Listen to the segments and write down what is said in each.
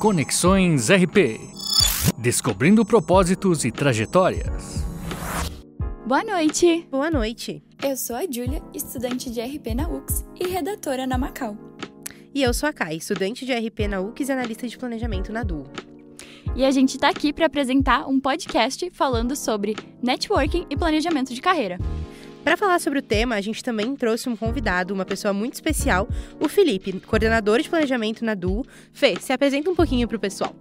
Conexões RP Descobrindo propósitos e trajetórias. Boa noite! Boa noite! Eu sou a Júlia, estudante de RP na UX e redatora na Macau. E eu sou a Kai, estudante de RP na UX e analista de planejamento na Duo. E a gente está aqui para apresentar um podcast falando sobre networking e planejamento de carreira. Para falar sobre o tema, a gente também trouxe um convidado, uma pessoa muito especial, o Felipe, coordenador de planejamento na Duo. Fê, se apresenta um pouquinho para o pessoal.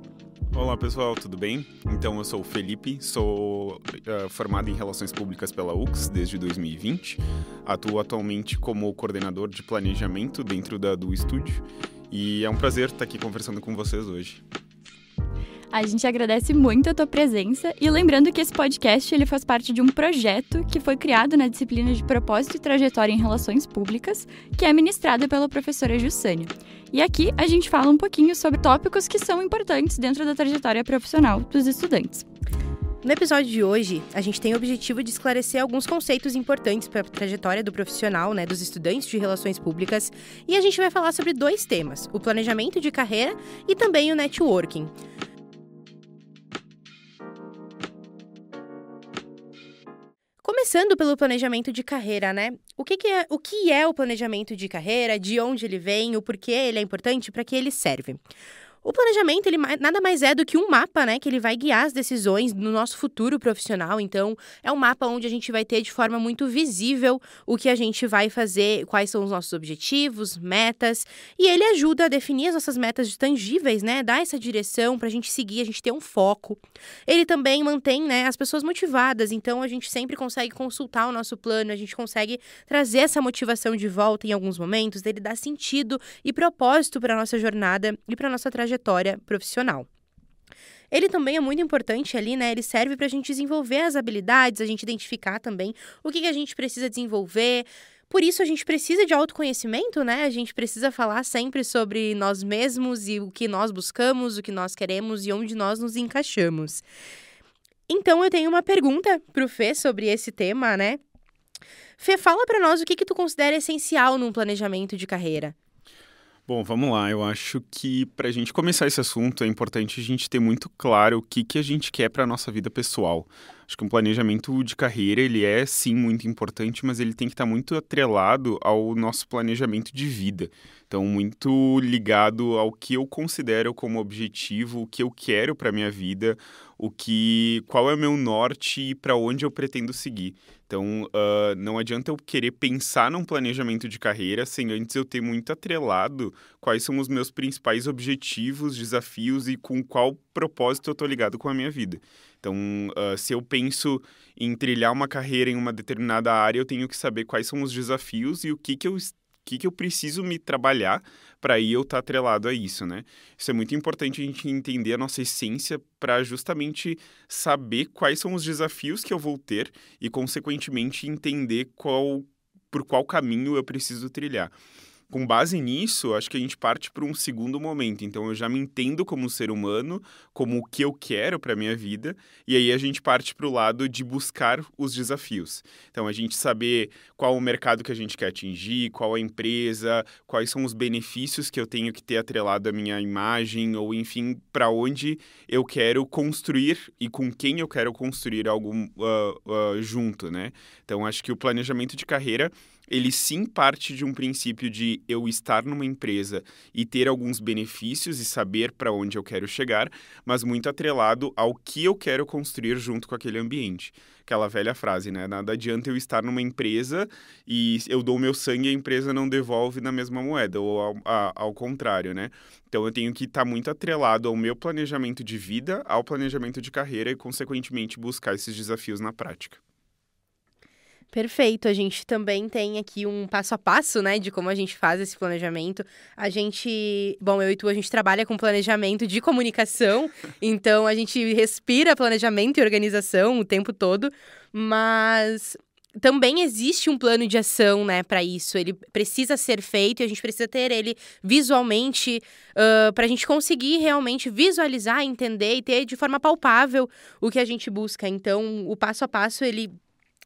Olá pessoal, tudo bem? Então eu sou o Felipe, sou uh, formado em Relações Públicas pela UX desde 2020, atuo atualmente como coordenador de planejamento dentro da, do Studio e é um prazer estar aqui conversando com vocês hoje. A gente agradece muito a tua presença e lembrando que esse podcast ele faz parte de um projeto que foi criado na disciplina de Propósito e Trajetória em Relações Públicas, que é ministrada pela professora Jussânia. E aqui a gente fala um pouquinho sobre tópicos que são importantes dentro da trajetória profissional dos estudantes. No episódio de hoje, a gente tem o objetivo de esclarecer alguns conceitos importantes para a trajetória do profissional, né, dos estudantes de relações públicas, e a gente vai falar sobre dois temas: o planejamento de carreira e também o networking. Começando pelo planejamento de carreira, né? O que, que, é, o que é o planejamento de carreira, de onde ele vem, o porquê ele é importante, para que ele serve. O planejamento, ele nada mais é do que um mapa, né, que ele vai guiar as decisões no nosso futuro profissional. Então, é um mapa onde a gente vai ter de forma muito visível o que a gente vai fazer, quais são os nossos objetivos, metas, e ele ajuda a definir as nossas metas tangíveis, né, dar essa direção para a gente seguir, a gente ter um foco. Ele também mantém, né, as pessoas motivadas. Então, a gente sempre consegue consultar o nosso plano, a gente consegue trazer essa motivação de volta em alguns momentos. Ele dá sentido e propósito para nossa jornada e para nossa trajetória trajetória profissional. Ele também é muito importante ali, né? Ele serve para a gente desenvolver as habilidades, a gente identificar também o que, que a gente precisa desenvolver, por isso a gente precisa de autoconhecimento, né? A gente precisa falar sempre sobre nós mesmos e o que nós buscamos, o que nós queremos e onde nós nos encaixamos. Então eu tenho uma pergunta para o Fê sobre esse tema, né? Fê, fala para nós o que que tu considera essencial num planejamento de carreira. Bom, vamos lá. Eu acho que para a gente começar esse assunto é importante a gente ter muito claro o que, que a gente quer para a nossa vida pessoal. Acho que um planejamento de carreira ele é sim muito importante, mas ele tem que estar tá muito atrelado ao nosso planejamento de vida. Então, muito ligado ao que eu considero como objetivo, o que eu quero para minha vida, o que qual é o meu norte e para onde eu pretendo seguir. Então, uh, não adianta eu querer pensar num planejamento de carreira sem antes eu ter muito atrelado quais são os meus principais objetivos, desafios e com qual propósito eu estou ligado com a minha vida. Então, uh, se eu penso em trilhar uma carreira em uma determinada área, eu tenho que saber quais são os desafios e o que, que eu que, que eu preciso me trabalhar para eu estar tá atrelado a isso, né? Isso é muito importante a gente entender a nossa essência para justamente saber quais são os desafios que eu vou ter e, consequentemente, entender qual por qual caminho eu preciso trilhar com base nisso, acho que a gente parte para um segundo momento. Então, eu já me entendo como ser humano, como o que eu quero para a minha vida, e aí a gente parte para o lado de buscar os desafios. Então, a gente saber qual o mercado que a gente quer atingir, qual a empresa, quais são os benefícios que eu tenho que ter atrelado à minha imagem, ou enfim, para onde eu quero construir e com quem eu quero construir algo uh, uh, junto, né? Então, acho que o planejamento de carreira ele sim parte de um princípio de eu estar numa empresa e ter alguns benefícios e saber para onde eu quero chegar, mas muito atrelado ao que eu quero construir junto com aquele ambiente. Aquela velha frase, né? Nada adianta eu estar numa empresa e eu dou meu sangue e a empresa não devolve na mesma moeda, ou ao, a, ao contrário, né? Então eu tenho que estar tá muito atrelado ao meu planejamento de vida, ao planejamento de carreira e, consequentemente, buscar esses desafios na prática. Perfeito. A gente também tem aqui um passo a passo, né, de como a gente faz esse planejamento. A gente, bom, eu e tu, a gente trabalha com planejamento de comunicação, então a gente respira planejamento e organização o tempo todo, mas também existe um plano de ação, né, para isso. Ele precisa ser feito e a gente precisa ter ele visualmente uh, para a gente conseguir realmente visualizar, entender e ter de forma palpável o que a gente busca. Então, o passo a passo ele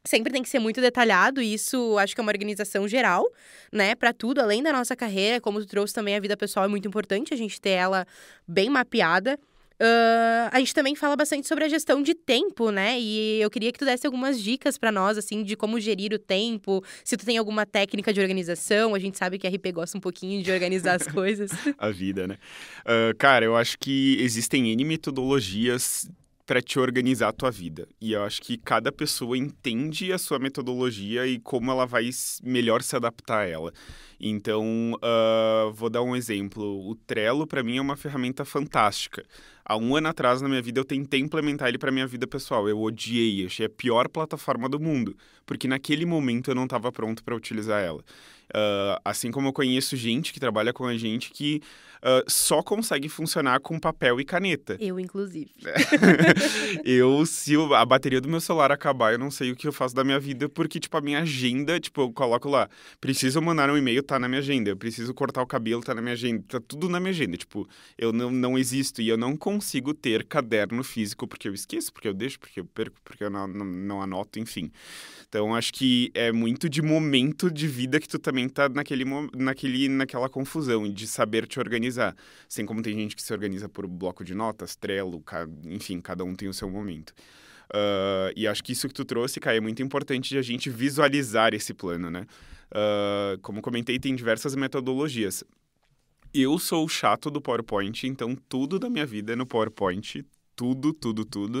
sempre tem que ser muito detalhado, e isso acho que é uma organização geral, né, para tudo, além da nossa carreira, como tu trouxe também a vida pessoal, é muito importante a gente ter ela bem mapeada. Uh, a gente também fala bastante sobre a gestão de tempo, né? E eu queria que tu desse algumas dicas para nós, assim, de como gerir o tempo, se tu tem alguma técnica de organização. A gente sabe que a RP gosta um pouquinho de organizar as coisas. a vida, né? Uh, cara, eu acho que existem N metodologias para te organizar a tua vida. E eu acho que cada pessoa entende a sua metodologia e como ela vai melhor se adaptar a ela. Então, uh, vou dar um exemplo. O Trello, para mim, é uma ferramenta fantástica. Há um ano atrás na minha vida eu tentei implementar ele para minha vida pessoal. Eu odiei, achei a pior plataforma do mundo, porque naquele momento eu não estava pronto para utilizar ela. Uh, assim como eu conheço gente que trabalha com a gente que uh, só consegue funcionar com papel e caneta. Eu, inclusive. eu, se a bateria do meu celular acabar, eu não sei o que eu faço da minha vida, porque, tipo, a minha agenda, tipo, eu coloco lá, preciso mandar um e-mail, tá na minha agenda, eu preciso cortar o cabelo, tá na minha agenda, tá tudo na minha agenda. Tipo, eu não, não existo e eu não consigo consigo ter caderno físico porque eu esqueço, porque eu deixo, porque eu perco, porque eu não, não, não anoto, enfim. Então acho que é muito de momento de vida que tu também tá naquele, naquele, naquela confusão de saber te organizar. Assim como tem gente que se organiza por bloco de notas, trelo enfim, cada um tem o seu momento. Uh, e acho que isso que tu trouxe, Kai, é muito importante de a gente visualizar esse plano, né? Uh, como comentei, tem diversas metodologias. Eu sou o chato do PowerPoint, então tudo da minha vida é no PowerPoint. Tudo, tudo, tudo.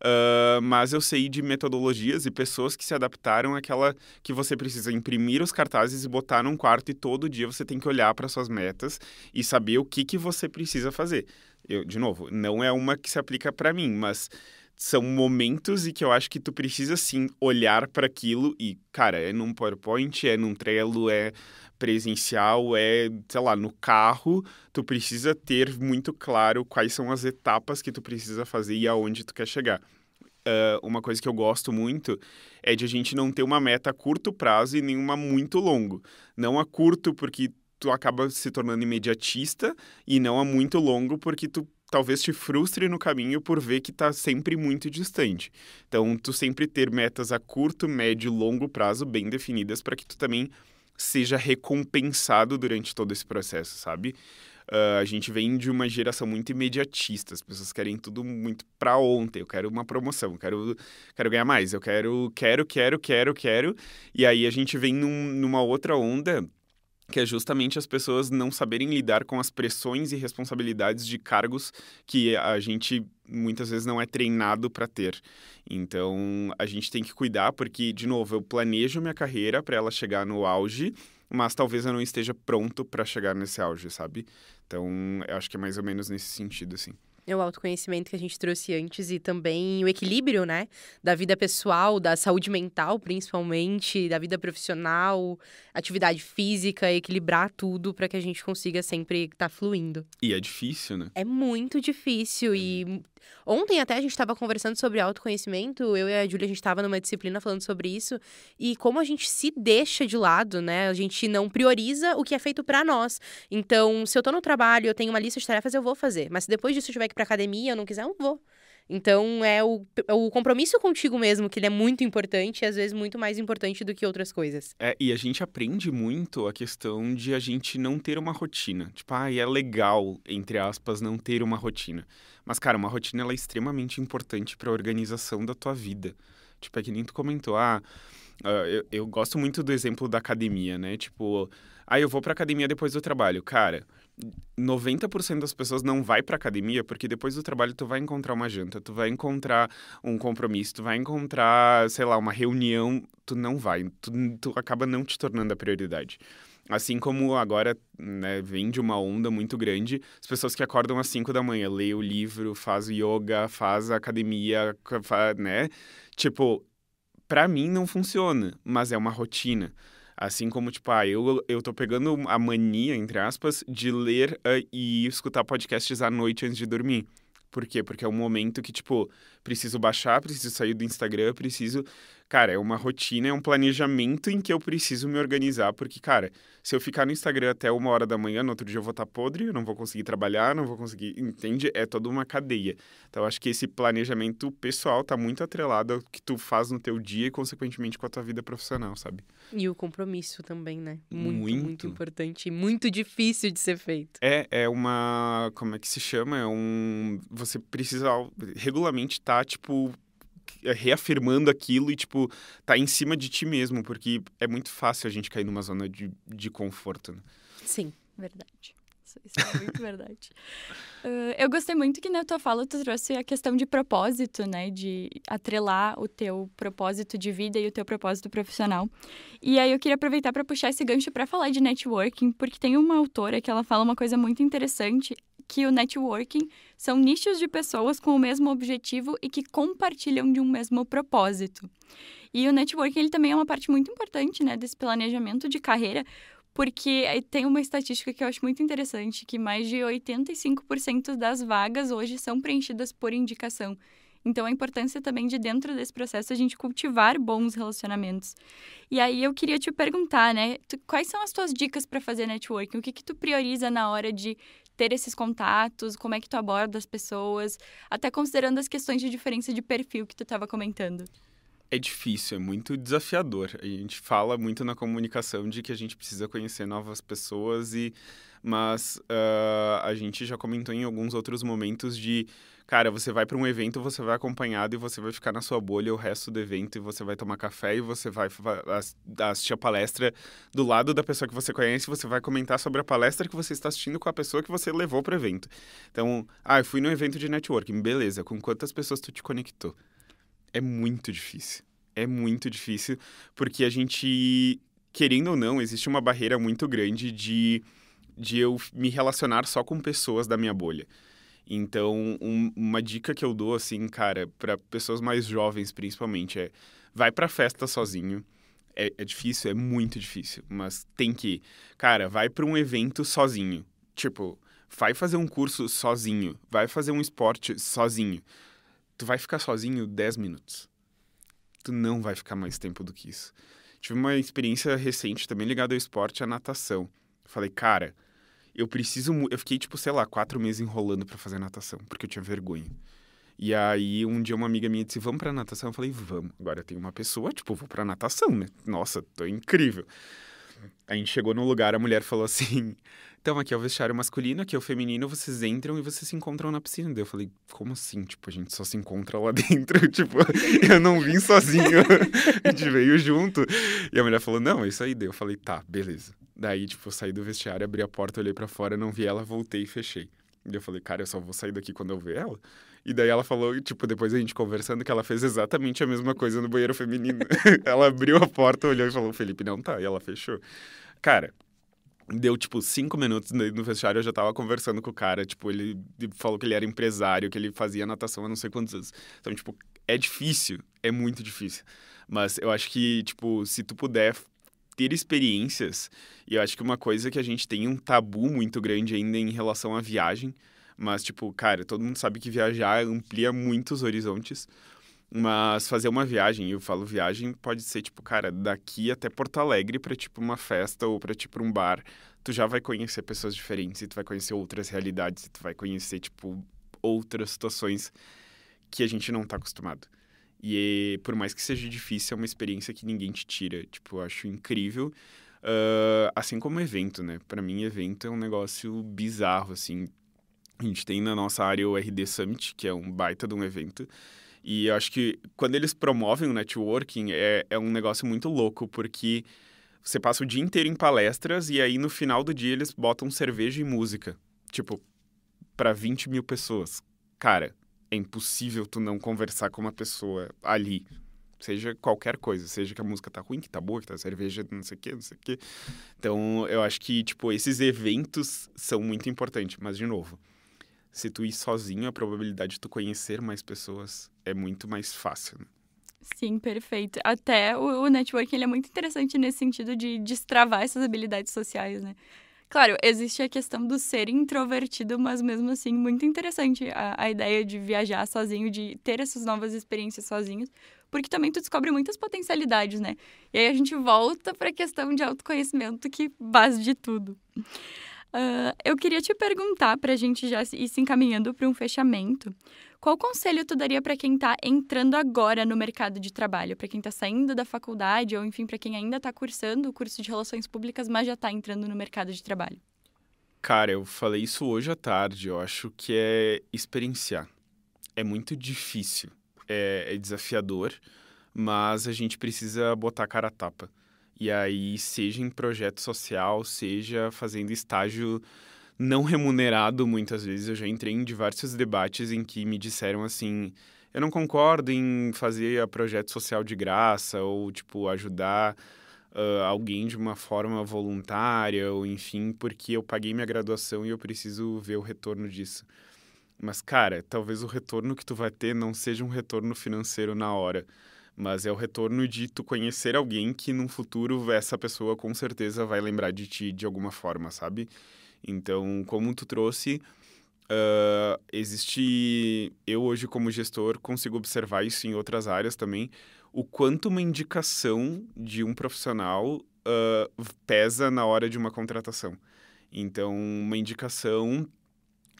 Uh, mas eu sei de metodologias e pessoas que se adaptaram àquela que você precisa imprimir os cartazes e botar num quarto e todo dia você tem que olhar para suas metas e saber o que, que você precisa fazer. Eu, de novo, não é uma que se aplica para mim, mas são momentos e que eu acho que tu precisa sim olhar para aquilo e, cara, é num PowerPoint, é num Trello, é presencial, é, sei lá, no carro, tu precisa ter muito claro quais são as etapas que tu precisa fazer e aonde tu quer chegar. Uh, uma coisa que eu gosto muito é de a gente não ter uma meta a curto prazo e nenhuma muito longo. Não a curto porque tu acaba se tornando imediatista e não a muito longo porque tu talvez te frustre no caminho por ver que está sempre muito distante. Então, tu sempre ter metas a curto, médio e longo prazo bem definidas para que tu também seja recompensado durante todo esse processo, sabe? Uh, a gente vem de uma geração muito imediatista, as pessoas querem tudo muito para ontem. Eu quero uma promoção, eu quero, quero ganhar mais, eu quero, quero, quero, quero, quero. E aí a gente vem num, numa outra onda que é justamente as pessoas não saberem lidar com as pressões e responsabilidades de cargos que a gente muitas vezes não é treinado para ter. Então, a gente tem que cuidar porque de novo, eu planejo minha carreira para ela chegar no auge, mas talvez eu não esteja pronto para chegar nesse auge, sabe? Então, eu acho que é mais ou menos nesse sentido assim. É o autoconhecimento que a gente trouxe antes e também o equilíbrio, né? Da vida pessoal, da saúde mental, principalmente, da vida profissional, atividade física, equilibrar tudo para que a gente consiga sempre estar tá fluindo. E é difícil, né? É muito difícil é. e uhum. Ontem até a gente estava conversando sobre autoconhecimento, eu e a Júlia, a gente estava numa disciplina falando sobre isso, e como a gente se deixa de lado, né? A gente não prioriza o que é feito para nós. Então, se eu tô no trabalho, eu tenho uma lista de tarefas, eu vou fazer. Mas se depois disso eu tiver que ir pra academia, eu não quiser, eu não vou. Então, é o, é o compromisso contigo mesmo que ele é muito importante e às vezes muito mais importante do que outras coisas. É, e a gente aprende muito a questão de a gente não ter uma rotina. Tipo, ah, é legal, entre aspas, não ter uma rotina. Mas, cara, uma rotina ela é extremamente importante para a organização da tua vida. Tipo, é que nem tu comentou, ah, ah, eu, eu gosto muito do exemplo da academia, né? Tipo, ah, eu vou para academia depois do trabalho. Cara, 90% das pessoas não vai para academia porque depois do trabalho tu vai encontrar uma janta, tu vai encontrar um compromisso, tu vai encontrar, sei lá, uma reunião, tu não vai, tu, tu acaba não te tornando a prioridade. Assim como agora né, vem de uma onda muito grande, as pessoas que acordam às 5 da manhã, lê o livro, faz yoga, faz academia, faz, né? Tipo, para mim não funciona, mas é uma rotina. Assim como, tipo, ah, eu, eu tô pegando a mania, entre aspas, de ler uh, e escutar podcasts à noite antes de dormir. Por quê? Porque é um momento que, tipo, preciso baixar, preciso sair do Instagram, preciso cara, é uma rotina, é um planejamento em que eu preciso me organizar, porque, cara, se eu ficar no Instagram até uma hora da manhã, no outro dia eu vou estar tá podre, eu não vou conseguir trabalhar, não vou conseguir. Entende? É toda uma cadeia. Então, acho que esse planejamento pessoal tá muito atrelado ao que tu faz no teu dia e, consequentemente, com a tua vida profissional, sabe? E o compromisso também, né? Muito, muito, muito importante e muito difícil de ser feito. É, é uma. Como é que se chama? É um. Você precisa regularmente estar, tá, tipo, é, reafirmando aquilo e, tipo, tá em cima de ti mesmo, porque é muito fácil a gente cair numa zona de, de conforto. Né? Sim, verdade. Isso, é muito verdade. Uh, eu gostei muito que na tua fala tu trouxe a questão de propósito, né? De atrelar o teu propósito de vida e o teu propósito profissional. E aí eu queria aproveitar para puxar esse gancho para falar de networking, porque tem uma autora que ela fala uma coisa muito interessante que o networking são nichos de pessoas com o mesmo objetivo e que compartilham de um mesmo propósito. E o networking ele também é uma parte muito importante né, desse planejamento de carreira, porque eh, tem uma estatística que eu acho muito interessante, que mais de 85% das vagas hoje são preenchidas por indicação. Então, a importância também de dentro desse processo a gente cultivar bons relacionamentos. E aí eu queria te perguntar, né, tu, quais são as tuas dicas para fazer networking? O que que tu prioriza na hora de ter esses contatos, como é que tu aborda as pessoas, até considerando as questões de diferença de perfil que tu estava comentando? É difícil, é muito desafiador. A gente fala muito na comunicação de que a gente precisa conhecer novas pessoas e, mas uh, a gente já comentou em alguns outros momentos de cara, você vai para um evento, você vai acompanhado e você vai ficar na sua bolha o resto do evento e você vai tomar café e você vai assistir a palestra do lado da pessoa que você conhece, você vai comentar sobre a palestra que você está assistindo com a pessoa que você levou para o evento. Então, ah, eu fui no evento de networking, beleza, com quantas pessoas tu te conectou? É muito difícil. É muito difícil porque a gente, querendo ou não, existe uma barreira muito grande de de eu me relacionar só com pessoas da minha bolha. Então, um, uma dica que eu dou, assim, cara, para pessoas mais jovens principalmente, é vai pra festa sozinho. É, é, difícil, é muito difícil, mas tem que ir. Cara, vai pra um evento sozinho. Tipo, vai fazer um curso sozinho. Vai fazer um esporte sozinho. Tu vai ficar sozinho 10 minutos. Tu não vai ficar mais tempo do que isso. Tive uma experiência recente também ligada ao esporte, à natação. Falei, cara, eu preciso. Eu fiquei, tipo, sei lá, quatro meses enrolando para fazer natação, porque eu tinha vergonha. E aí, um dia, uma amiga minha disse: Vamos pra natação? Eu falei: Vamos. Agora tem uma pessoa, tipo, vou pra natação, né? Nossa, tô incrível. A gente chegou no lugar, a mulher falou assim: Então, aqui é o vestiário masculino, aqui é o feminino, vocês entram e vocês se encontram na piscina. eu falei: Como assim? Tipo, a gente só se encontra lá dentro. tipo, eu não vim sozinho, a gente veio junto. E a mulher falou: Não, é isso aí. eu falei: Tá, beleza. Daí, tipo, eu saí do vestiário, abri a porta, olhei para fora, não vi ela, voltei e fechei. E eu falei, cara, eu só vou sair daqui quando eu ver ela. E daí ela falou, tipo, depois a gente conversando, que ela fez exatamente a mesma coisa no banheiro feminino. ela abriu a porta, olhou e falou, Felipe, não tá. E ela fechou. Cara, deu, tipo, cinco minutos no vestiário, eu já tava conversando com o cara. Tipo, ele falou que ele era empresário, que ele fazia natação há não sei quantos anos. Então, tipo, é difícil, é muito difícil. Mas eu acho que, tipo, se tu puder ter experiências. E eu acho que uma coisa que a gente tem um tabu muito grande ainda em relação à viagem, mas tipo, cara, todo mundo sabe que viajar amplia muitos horizontes. Mas fazer uma viagem, eu falo viagem, pode ser tipo, cara, daqui até Porto Alegre para tipo uma festa ou para tipo um bar, tu já vai conhecer pessoas diferentes, e tu vai conhecer outras realidades, e tu vai conhecer tipo outras situações que a gente não está acostumado. E por mais que seja difícil, é uma experiência que ninguém te tira. Tipo, eu acho incrível. Uh, assim como evento, né? Para mim, evento é um negócio bizarro, assim. A gente tem na nossa área o RD Summit, que é um baita de um evento. E eu acho que quando eles promovem o networking, é, é um negócio muito louco, porque você passa o dia inteiro em palestras e aí no final do dia eles botam cerveja e música. Tipo, para 20 mil pessoas. Cara, é impossível tu não conversar com uma pessoa ali. Seja qualquer coisa, seja que a música tá ruim, que tá boa, que tá cerveja, não sei o quê, não sei o quê. Então, eu acho que, tipo, esses eventos são muito importantes. Mas, de novo, se tu ir sozinho, a probabilidade de tu conhecer mais pessoas é muito mais fácil, né? Sim, perfeito. Até o, o networking é muito interessante nesse sentido de destravar essas habilidades sociais, né? Claro, existe a questão do ser introvertido, mas mesmo assim, muito interessante a, a ideia de viajar sozinho, de ter essas novas experiências sozinhos, porque também tu descobre muitas potencialidades, né? E aí a gente volta para a questão de autoconhecimento, que base de tudo. Uh, eu queria te perguntar, para a gente já ir se encaminhando para um fechamento, qual conselho tu daria para quem está entrando agora no mercado de trabalho, para quem está saindo da faculdade ou, enfim, para quem ainda está cursando o curso de Relações Públicas, mas já está entrando no mercado de trabalho? Cara, eu falei isso hoje à tarde. Eu acho que é experienciar. É muito difícil, é, é desafiador, mas a gente precisa botar a cara a tapa. E aí, seja em projeto social, seja fazendo estágio não remunerado muitas vezes. Eu já entrei em diversos debates em que me disseram assim: eu não concordo em fazer a projeto social de graça ou, tipo, ajudar. Uh, alguém de uma forma voluntária, ou enfim, porque eu paguei minha graduação e eu preciso ver o retorno disso. Mas, cara, talvez o retorno que tu vai ter não seja um retorno financeiro na hora, mas é o retorno de tu conhecer alguém que no futuro essa pessoa com certeza vai lembrar de ti de alguma forma, sabe? Então, como tu trouxe, uh, existe. Eu, hoje, como gestor, consigo observar isso em outras áreas também, o quanto uma indicação de um profissional uh, pesa na hora de uma contratação. Então, uma indicação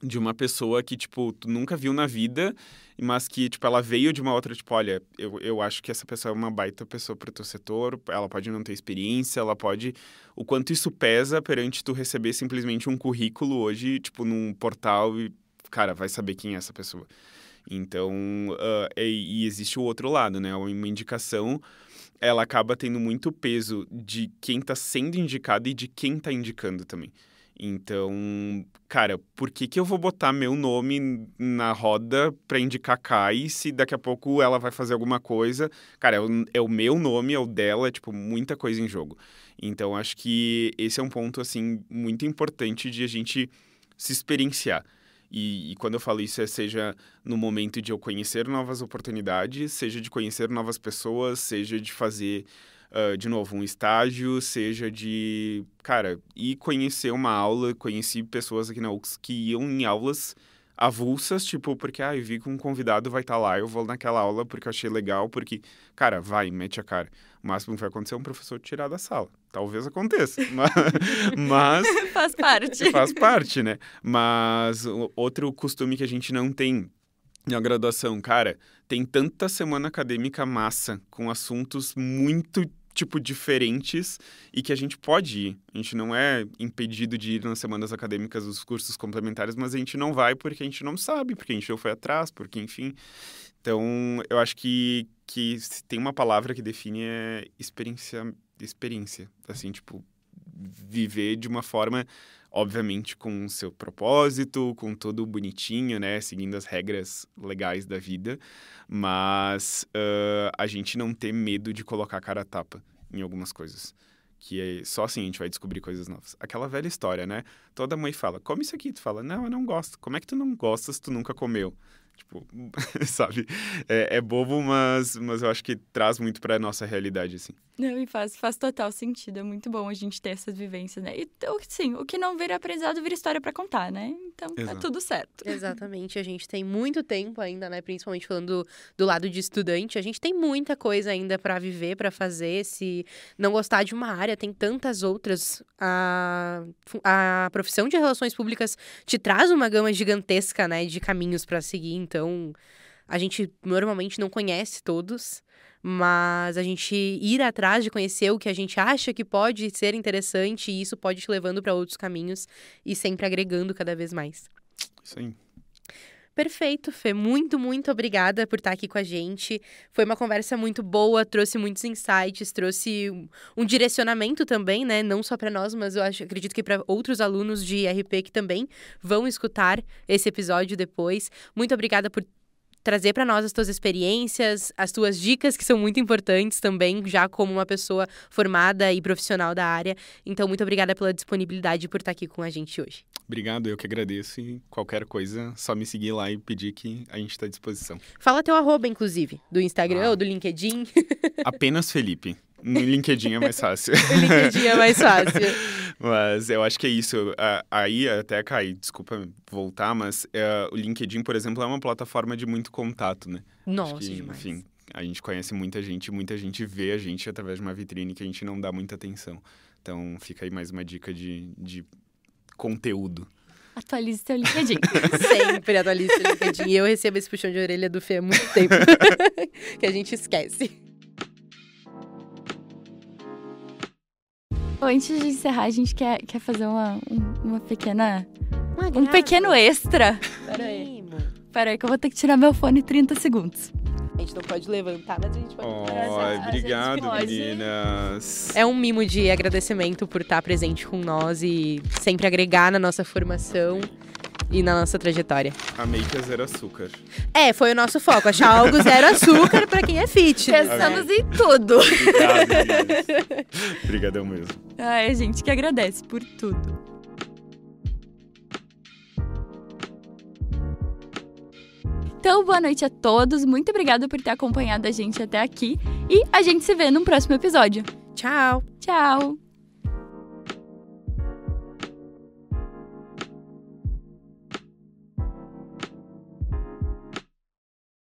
de uma pessoa que, tipo, tu nunca viu na vida, mas que, tipo, ela veio de uma outra, tipo, olha, eu, eu acho que essa pessoa é uma baita pessoa pro teu setor, ela pode não ter experiência, ela pode... O quanto isso pesa perante tu receber simplesmente um currículo hoje, tipo, num portal e, cara, vai saber quem é essa pessoa. Então, uh, e, e existe o outro lado, né? É uma indicação ela acaba tendo muito peso de quem está sendo indicado e de quem está indicando também. Então, cara, por que, que eu vou botar meu nome na roda para indicar Kai se daqui a pouco ela vai fazer alguma coisa? Cara, é o, é o meu nome, é o dela, é, tipo, muita coisa em jogo. Então, acho que esse é um ponto, assim, muito importante de a gente se experienciar. E, e, quando eu falo isso, é seja no momento de eu conhecer novas oportunidades, seja de conhecer novas pessoas, seja de fazer de novo, um estágio, seja de, cara, ir conhecer uma aula. Conheci pessoas aqui na UX que iam em aulas avulsas, tipo, porque, ah, eu vi que um convidado vai estar tá lá, eu vou naquela aula porque eu achei legal, porque, cara, vai, mete a cara. O máximo que vai acontecer é um professor tirar da sala. Talvez aconteça, mas... mas faz parte. Faz parte, né? Mas outro costume que a gente não tem na graduação, cara, tem tanta semana acadêmica massa com assuntos muito tipo diferentes e que a gente pode ir. A gente não é impedido de ir nas semanas acadêmicas dos cursos complementares, mas a gente não vai porque a gente não sabe, porque a gente não foi atrás, porque enfim. Então, eu acho que que se tem uma palavra que define é experiência experiência, assim, tipo viver de uma forma, obviamente, com o seu propósito, com todo bonitinho, né? Seguindo as regras legais da vida, mas uh, a gente não ter medo de colocar a cara a tapa em algumas coisas. Que é só assim a gente vai descobrir coisas novas. Aquela velha história, né? Toda mãe fala, come isso aqui. Tu fala, não, eu não gosto. Como é que tu não gostas se tu nunca comeu? Tipo, sabe? É, é, bobo, mas, mas eu acho que traz muito para nossa realidade, assim. Não, e faz, faz total sentido. É muito bom a gente ter essas vivências, né? E, sim, o que não vira aprendizado vira história para contar, né? então tá Exato. tá tudo certo. Exatamente, a gente tem muito tempo ainda, né, principalmente falando do, do lado de estudante, a gente tem muita coisa ainda para viver, para fazer, se não gostar de uma área, tem tantas outras. A, a profissão de relações públicas te traz uma gama gigantesca, né, de caminhos para seguir, então a gente normalmente não conhece todos mas a gente ir atrás de conhecer o que a gente acha que pode ser interessante e isso pode te levando para outros caminhos e sempre agregando cada vez mais. Sim. Perfeito, Fê. Muito, muito obrigada por estar tá aqui com a gente. Foi uma conversa muito boa, trouxe muitos insights, trouxe um direcionamento também, né? Não só para nós, mas eu acho, acredito que para outros alunos de RP que também vão escutar esse episódio depois. Muito obrigada por trazer para nós as tuas experiências, as tuas dicas que são muito importantes também, já como uma pessoa formada e profissional da área. Então, muito obrigada pela disponibilidade e por estar aqui com a gente hoje. Obrigado, eu que agradeço e qualquer coisa, só me seguir lá e pedir que a gente está à disposição. Fala teu arroba, inclusive, do Instagram ah. ou do LinkedIn. Apenas Felipe. No LinkedIn é mais fácil. no LinkedIn é mais fácil. mas eu acho que é isso. Aí, até, cair, desculpa voltar, mas é, o LinkedIn, por exemplo, é uma plataforma de muito contato, né? Nossa, que, Enfim, a gente conhece muita gente, muita gente vê a gente através de uma vitrine que a gente não dá muita atenção. Então, fica aí mais uma dica de, de conteúdo. Atualize seu LinkedIn. Sempre atualize seu LinkedIn. E eu recebo esse puxão de orelha do Fê há muito tempo. que a gente esquece. antes de encerrar, a gente quer, quer fazer uma, uma pequena. Uma um pequeno extra. Peraí. Peraí, que eu vou ter que tirar meu fone 30 segundos. A gente não pode levantar, mas a gente pode. Oh, obrigado, pode... meninas. É um mimo de agradecimento por estar presente com nós e sempre agregar na nossa formação e na nossa trajetória. Amei que é zero açúcar. É, foi o nosso foco, achar algo zero açúcar para quem é fit. Né? Pensamos em tudo. Obrigado, Obrigadão mesmo. Ai, a gente que agradece por tudo. Então, boa noite a todos. Muito obrigada por ter acompanhado a gente até aqui e a gente se vê no próximo episódio. Tchau. Tchau.